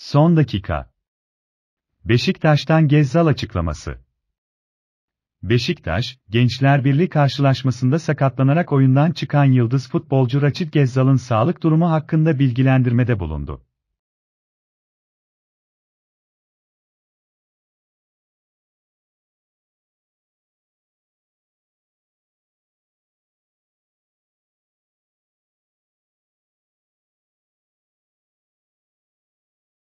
Son dakika. Beşiktaş'tan Gezzal açıklaması. Beşiktaş, Gençler Birliği karşılaşmasında sakatlanarak oyundan çıkan yıldız futbolcu Raçit Gezzal'ın sağlık durumu hakkında bilgilendirmede bulundu.